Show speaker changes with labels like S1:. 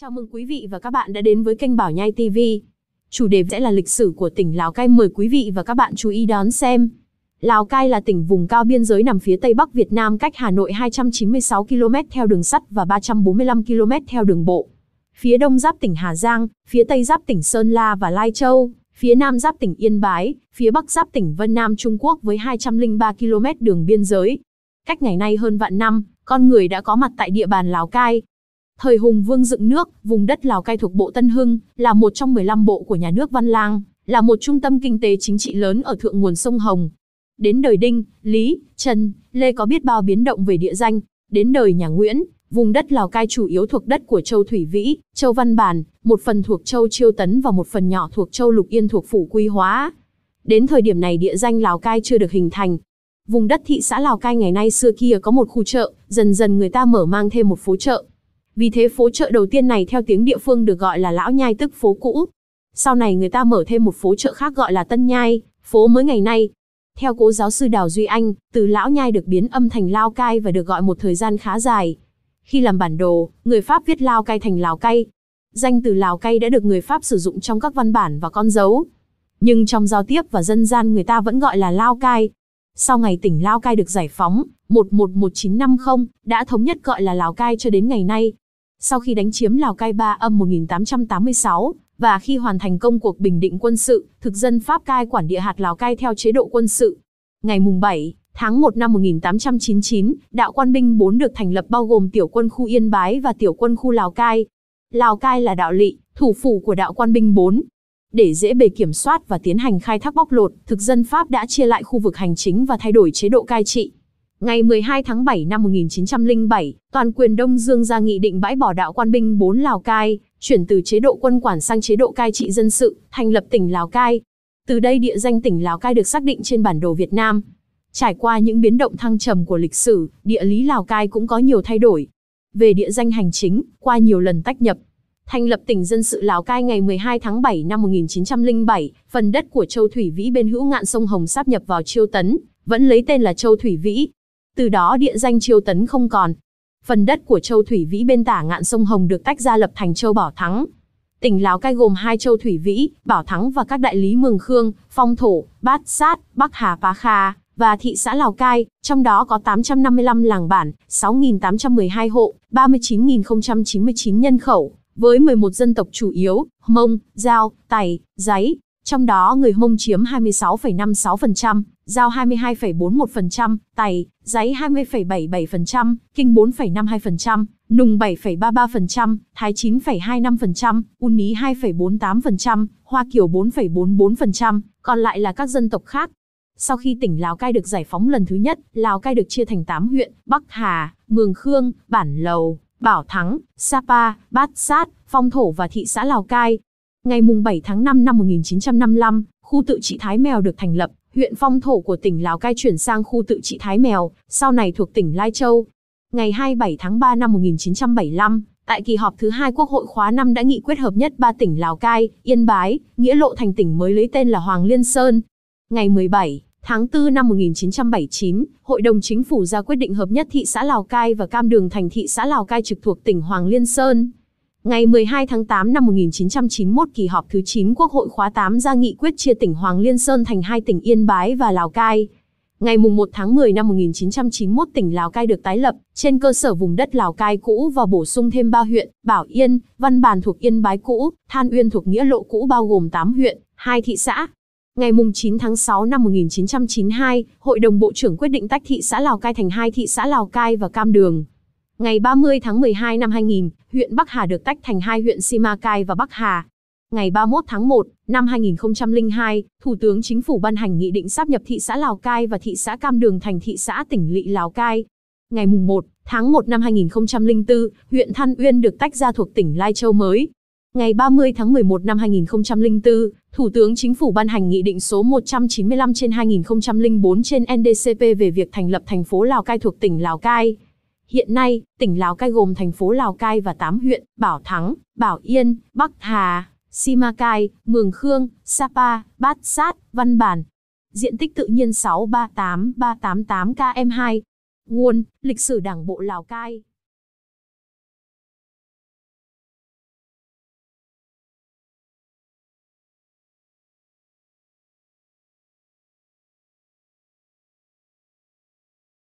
S1: Chào mừng quý vị và các bạn đã đến với kênh Bảo Nhai TV. Chủ đề sẽ là lịch sử của tỉnh Lào Cai mời quý vị và các bạn chú ý đón xem. Lào Cai là tỉnh vùng cao biên giới nằm phía tây bắc Việt Nam cách Hà Nội 296 km theo đường sắt và 345 km theo đường bộ. Phía đông giáp tỉnh Hà Giang, phía tây giáp tỉnh Sơn La và Lai Châu, phía nam giáp tỉnh Yên Bái, phía bắc giáp tỉnh Vân Nam Trung Quốc với 203 km đường biên giới. Cách ngày nay hơn vạn năm, con người đã có mặt tại địa bàn Lào Cai, Thời Hùng Vương dựng nước, vùng đất Lào Cai thuộc bộ Tân Hưng, là một trong 15 bộ của nhà nước Văn Lang, là một trung tâm kinh tế chính trị lớn ở thượng nguồn sông Hồng. Đến đời Đinh, Lý, Trần, Lê có biết bao biến động về địa danh, đến đời nhà Nguyễn, vùng đất Lào Cai chủ yếu thuộc đất của Châu Thủy Vĩ, Châu Văn Bản, một phần thuộc Châu Chiêu Tấn và một phần nhỏ thuộc Châu Lục Yên thuộc Phủ Quy Hóa. Đến thời điểm này địa danh Lào Cai chưa được hình thành. Vùng đất thị xã Lào Cai ngày nay xưa kia có một khu chợ, dần dần người ta mở mang thêm một phố chợ, vì thế phố chợ đầu tiên này theo tiếng địa phương được gọi là Lão Nhai tức phố cũ. Sau này người ta mở thêm một phố chợ khác gọi là Tân Nhai, phố mới ngày nay. Theo cố giáo sư Đào Duy Anh, từ Lão Nhai được biến âm thành Lao Cai và được gọi một thời gian khá dài. Khi làm bản đồ, người Pháp viết Lao Cai thành Lào Cai. Danh từ Lào Cai đã được người Pháp sử dụng trong các văn bản và con dấu. Nhưng trong giao tiếp và dân gian người ta vẫn gọi là Lao Cai. Sau ngày tỉnh Lao Cai được giải phóng, 1111950, đã thống nhất gọi là Lào Cai cho đến ngày nay. Sau khi đánh chiếm Lào Cai ba âm 1886, và khi hoàn thành công cuộc bình định quân sự, thực dân Pháp cai quản địa hạt Lào Cai theo chế độ quân sự. Ngày mùng 7 tháng 1 năm 1899, đạo quan binh 4 được thành lập bao gồm tiểu quân khu Yên Bái và tiểu quân khu Lào Cai. Lào Cai là đạo lỵ, thủ phủ của đạo quan binh 4. Để dễ bề kiểm soát và tiến hành khai thác bóc lột, thực dân Pháp đã chia lại khu vực hành chính và thay đổi chế độ cai trị. Ngày 12 tháng 7 năm 1907, toàn quyền Đông Dương ra nghị định bãi bỏ đạo quan binh 4 Lào Cai, chuyển từ chế độ quân quản sang chế độ cai trị dân sự, thành lập tỉnh Lào Cai. Từ đây địa danh tỉnh Lào Cai được xác định trên bản đồ Việt Nam. Trải qua những biến động thăng trầm của lịch sử, địa lý Lào Cai cũng có nhiều thay đổi. Về địa danh hành chính, qua nhiều lần tách nhập, thành lập tỉnh dân sự Lào Cai ngày 12 tháng 7 năm 1907, phần đất của Châu Thủy Vĩ bên hữu ngạn sông Hồng sáp nhập vào Chiêu Tấn, vẫn lấy tên là Châu Thủy Vĩ. Từ đó địa danh Chiêu Tấn không còn. Phần đất của châu Thủy Vĩ bên tả ngạn sông Hồng được tách ra lập thành châu Bảo Thắng. Tỉnh Lào Cai gồm hai châu Thủy Vĩ, Bảo Thắng và các đại lý Mường Khương, Phong Thổ, Bát Sát, Bắc Hà Pá Kha và thị xã Lào Cai, trong đó có 855 làng bản, 6.812 hộ, 39.099 nhân khẩu, với 11 dân tộc chủ yếu, Mông, Giao, Tày, Giấy, trong đó người Mông chiếm 26,56%, giao 22,41%, Tài, Giấy 20,77%, Kinh 4,52%, Nùng 7,33%, Thái 9,25%, Unní 2,48%, Hoa Kiều 4,44%, còn lại là các dân tộc khác. Sau khi tỉnh Lào Cai được giải phóng lần thứ nhất, Lào Cai được chia thành 8 huyện, Bắc Hà, Mường Khương, Bản Lầu, Bảo Thắng, Sapa, Bát Sát, Phong Thổ và thị xã Lào Cai. Ngày 7 tháng 5 năm 1955, khu tự trị Thái Mèo được thành lập, huyện phong thổ của tỉnh Lào Cai chuyển sang khu tự trị Thái Mèo, sau này thuộc tỉnh Lai Châu. Ngày 27 tháng 3 năm 1975, tại kỳ họp thứ hai Quốc hội khóa 5 đã nghị quyết hợp nhất ba tỉnh Lào Cai, Yên Bái, Nghĩa Lộ thành tỉnh mới lấy tên là Hoàng Liên Sơn. Ngày 17 tháng 4 năm 1979, Hội đồng Chính phủ ra quyết định hợp nhất thị xã Lào Cai và Cam Đường thành thị xã Lào Cai trực thuộc tỉnh Hoàng Liên Sơn. Ngày 12 tháng 8 năm 1991 kỳ họp thứ 9 Quốc hội khóa 8 ra nghị quyết chia tỉnh Hoàng Liên Sơn thành hai tỉnh Yên Bái và Lào Cai. Ngày 1 tháng 10 năm 1991 tỉnh Lào Cai được tái lập, trên cơ sở vùng đất Lào Cai cũ và bổ sung thêm 3 huyện, Bảo Yên, Văn Bàn thuộc Yên Bái cũ, Than Uyên thuộc Nghĩa Lộ cũ bao gồm 8 huyện, 2 thị xã. Ngày 9 tháng 6 năm 1992, Hội đồng Bộ trưởng quyết định tách thị xã Lào Cai thành hai thị xã Lào Cai và Cam Đường. Ngày 30 tháng 12 năm 2000, huyện Bắc Hà được tách thành hai huyện Simacai và Bắc Hà. Ngày 31 tháng 1 năm 2002, Thủ tướng Chính phủ ban hành nghị định sáp nhập thị xã Lào Cai và thị xã Cam Đường thành thị xã tỉnh lỵ Lào Cai. Ngày 1 tháng 1 năm 2004, huyện Than Uyên được tách ra thuộc tỉnh Lai Châu mới. Ngày 30 tháng 11 năm 2004, Thủ tướng Chính phủ ban hành Nghị định số 195 trên 2004 trên NDCP về việc thành lập thành phố Lào Cai thuộc tỉnh Lào Cai. Hiện nay, tỉnh Lào Cai gồm thành phố Lào Cai và 8 huyện, Bảo Thắng, Bảo Yên, Bắc Hà, Simacai, Mường Khương, Sapa, Bát Sát, Văn Bản. Diện tích tự nhiên 638388 km2. Nguồn, lịch sử đảng bộ Lào Cai.